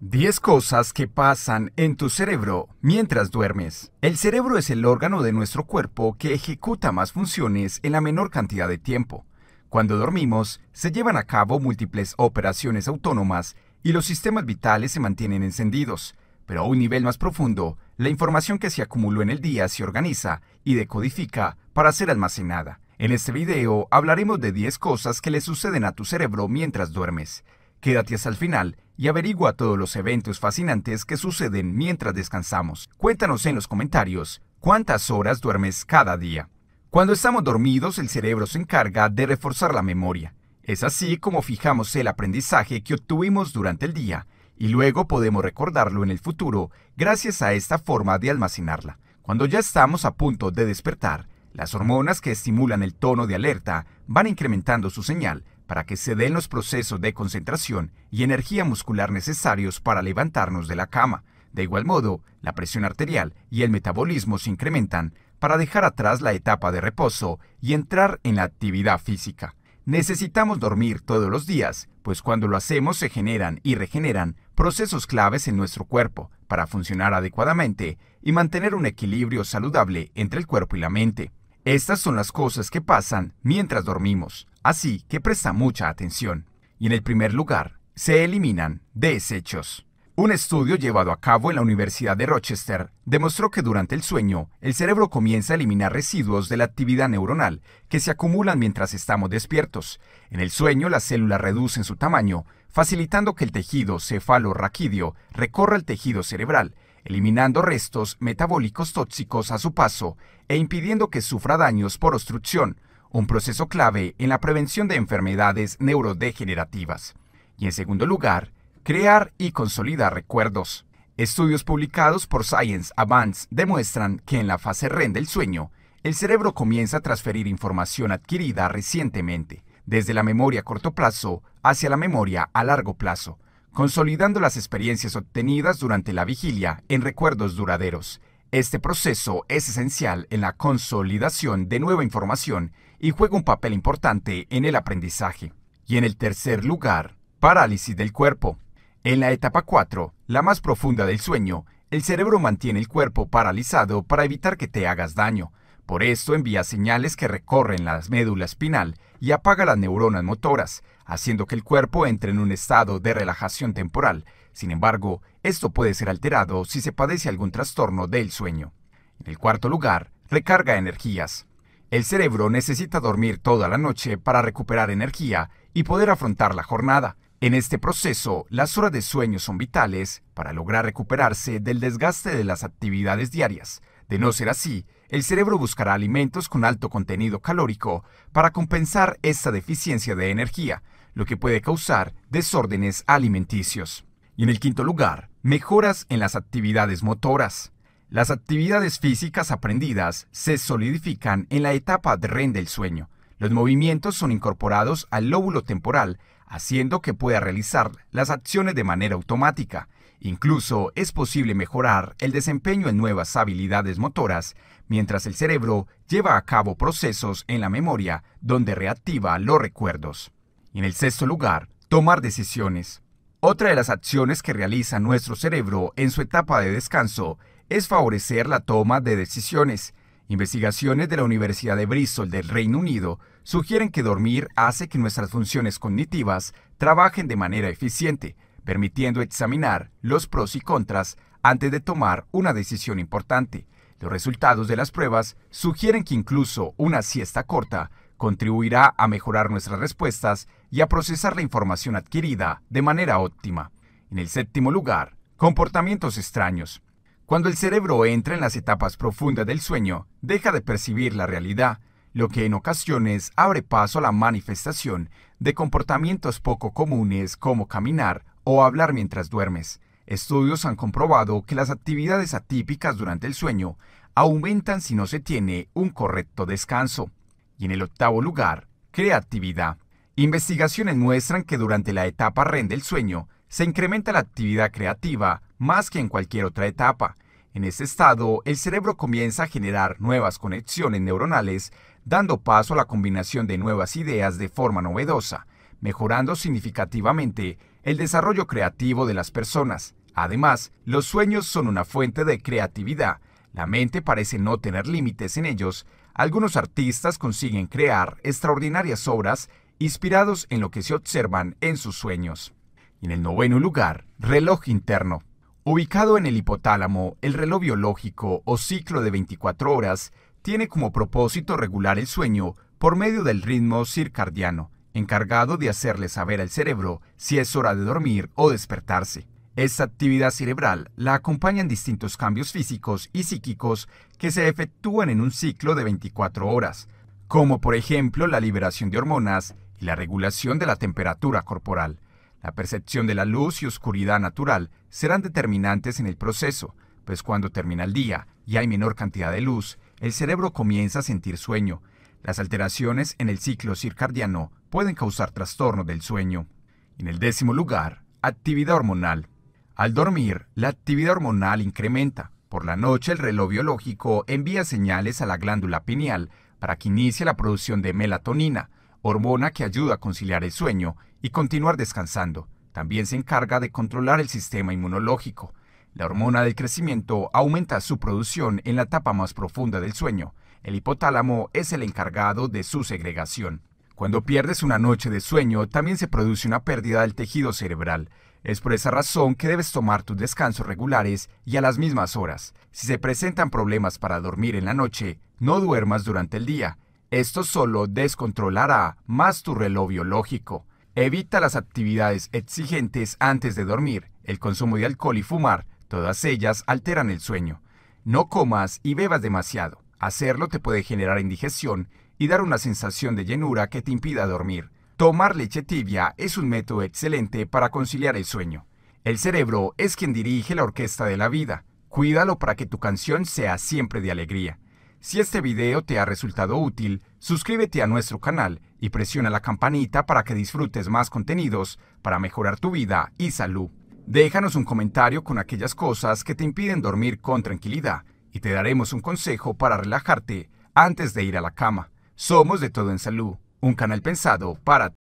10 cosas que pasan en tu cerebro mientras duermes. El cerebro es el órgano de nuestro cuerpo que ejecuta más funciones en la menor cantidad de tiempo. Cuando dormimos, se llevan a cabo múltiples operaciones autónomas y los sistemas vitales se mantienen encendidos, pero a un nivel más profundo, la información que se acumuló en el día se organiza y decodifica para ser almacenada. En este video hablaremos de 10 cosas que le suceden a tu cerebro mientras duermes. Quédate hasta el final y averigua todos los eventos fascinantes que suceden mientras descansamos. Cuéntanos en los comentarios cuántas horas duermes cada día. Cuando estamos dormidos, el cerebro se encarga de reforzar la memoria. Es así como fijamos el aprendizaje que obtuvimos durante el día y luego podemos recordarlo en el futuro gracias a esta forma de almacenarla. Cuando ya estamos a punto de despertar, las hormonas que estimulan el tono de alerta van incrementando su señal para que se den los procesos de concentración y energía muscular necesarios para levantarnos de la cama. De igual modo, la presión arterial y el metabolismo se incrementan para dejar atrás la etapa de reposo y entrar en la actividad física. Necesitamos dormir todos los días, pues cuando lo hacemos se generan y regeneran procesos claves en nuestro cuerpo para funcionar adecuadamente y mantener un equilibrio saludable entre el cuerpo y la mente. Estas son las cosas que pasan mientras dormimos. Así que presta mucha atención. Y en el primer lugar, se eliminan desechos. Un estudio llevado a cabo en la Universidad de Rochester demostró que durante el sueño el cerebro comienza a eliminar residuos de la actividad neuronal que se acumulan mientras estamos despiertos. En el sueño las células reducen su tamaño, facilitando que el tejido cefalorraquídeo recorra el tejido cerebral, eliminando restos metabólicos tóxicos a su paso e impidiendo que sufra daños por obstrucción, un proceso clave en la prevención de enfermedades neurodegenerativas. Y en segundo lugar, crear y consolidar recuerdos. Estudios publicados por Science Advance demuestran que en la fase REM del sueño, el cerebro comienza a transferir información adquirida recientemente, desde la memoria a corto plazo hacia la memoria a largo plazo, consolidando las experiencias obtenidas durante la vigilia en recuerdos duraderos. Este proceso es esencial en la consolidación de nueva información y juega un papel importante en el aprendizaje. Y en el tercer lugar, parálisis del cuerpo. En la etapa 4, la más profunda del sueño, el cerebro mantiene el cuerpo paralizado para evitar que te hagas daño. Por esto envía señales que recorren la médula espinal y apaga las neuronas motoras, haciendo que el cuerpo entre en un estado de relajación temporal. Sin embargo, esto puede ser alterado si se padece algún trastorno del sueño. En el cuarto lugar, recarga energías. El cerebro necesita dormir toda la noche para recuperar energía y poder afrontar la jornada. En este proceso, las horas de sueño son vitales para lograr recuperarse del desgaste de las actividades diarias. De no ser así, el cerebro buscará alimentos con alto contenido calórico para compensar esta deficiencia de energía, lo que puede causar desórdenes alimenticios. Y en el quinto lugar, mejoras en las actividades motoras. Las actividades físicas aprendidas se solidifican en la etapa de REM del sueño. Los movimientos son incorporados al lóbulo temporal, haciendo que pueda realizar las acciones de manera automática. Incluso es posible mejorar el desempeño en nuevas habilidades motoras, mientras el cerebro lleva a cabo procesos en la memoria donde reactiva los recuerdos. en el sexto lugar, tomar decisiones. Otra de las acciones que realiza nuestro cerebro en su etapa de descanso es favorecer la toma de decisiones. Investigaciones de la Universidad de Bristol del Reino Unido sugieren que dormir hace que nuestras funciones cognitivas trabajen de manera eficiente, permitiendo examinar los pros y contras antes de tomar una decisión importante. Los resultados de las pruebas sugieren que incluso una siesta corta contribuirá a mejorar nuestras respuestas y a procesar la información adquirida de manera óptima. En el séptimo lugar, comportamientos extraños. Cuando el cerebro entra en las etapas profundas del sueño, deja de percibir la realidad, lo que en ocasiones abre paso a la manifestación de comportamientos poco comunes como caminar o hablar mientras duermes. Estudios han comprobado que las actividades atípicas durante el sueño aumentan si no se tiene un correcto descanso. Y en el octavo lugar, creatividad. Investigaciones muestran que durante la etapa REM del sueño se incrementa la actividad creativa más que en cualquier otra etapa. En este estado, el cerebro comienza a generar nuevas conexiones neuronales, dando paso a la combinación de nuevas ideas de forma novedosa, mejorando significativamente el desarrollo creativo de las personas. Además, los sueños son una fuente de creatividad. La mente parece no tener límites en ellos. Algunos artistas consiguen crear extraordinarias obras inspirados en lo que se observan en sus sueños. en el noveno lugar, reloj interno. Ubicado en el hipotálamo, el reloj biológico o ciclo de 24 horas tiene como propósito regular el sueño por medio del ritmo circadiano, encargado de hacerle saber al cerebro si es hora de dormir o despertarse. Esta actividad cerebral la acompaña en distintos cambios físicos y psíquicos que se efectúan en un ciclo de 24 horas, como por ejemplo la liberación de hormonas y la regulación de la temperatura corporal, la percepción de la luz y oscuridad natural, serán determinantes en el proceso, pues cuando termina el día y hay menor cantidad de luz, el cerebro comienza a sentir sueño. Las alteraciones en el ciclo circadiano pueden causar trastorno del sueño. En el décimo lugar, actividad hormonal. Al dormir, la actividad hormonal incrementa. Por la noche el reloj biológico envía señales a la glándula pineal para que inicie la producción de melatonina, hormona que ayuda a conciliar el sueño y continuar descansando. También se encarga de controlar el sistema inmunológico. La hormona del crecimiento aumenta su producción en la etapa más profunda del sueño. El hipotálamo es el encargado de su segregación. Cuando pierdes una noche de sueño, también se produce una pérdida del tejido cerebral. Es por esa razón que debes tomar tus descansos regulares y a las mismas horas. Si se presentan problemas para dormir en la noche, no duermas durante el día. Esto solo descontrolará más tu reloj biológico. Evita las actividades exigentes antes de dormir, el consumo de alcohol y fumar, todas ellas alteran el sueño. No comas y bebas demasiado. Hacerlo te puede generar indigestión y dar una sensación de llenura que te impida dormir. Tomar leche tibia es un método excelente para conciliar el sueño. El cerebro es quien dirige la orquesta de la vida. Cuídalo para que tu canción sea siempre de alegría. Si este video te ha resultado útil, suscríbete a nuestro canal y presiona la campanita para que disfrutes más contenidos para mejorar tu vida y salud. Déjanos un comentario con aquellas cosas que te impiden dormir con tranquilidad y te daremos un consejo para relajarte antes de ir a la cama. Somos de todo en salud, un canal pensado para ti.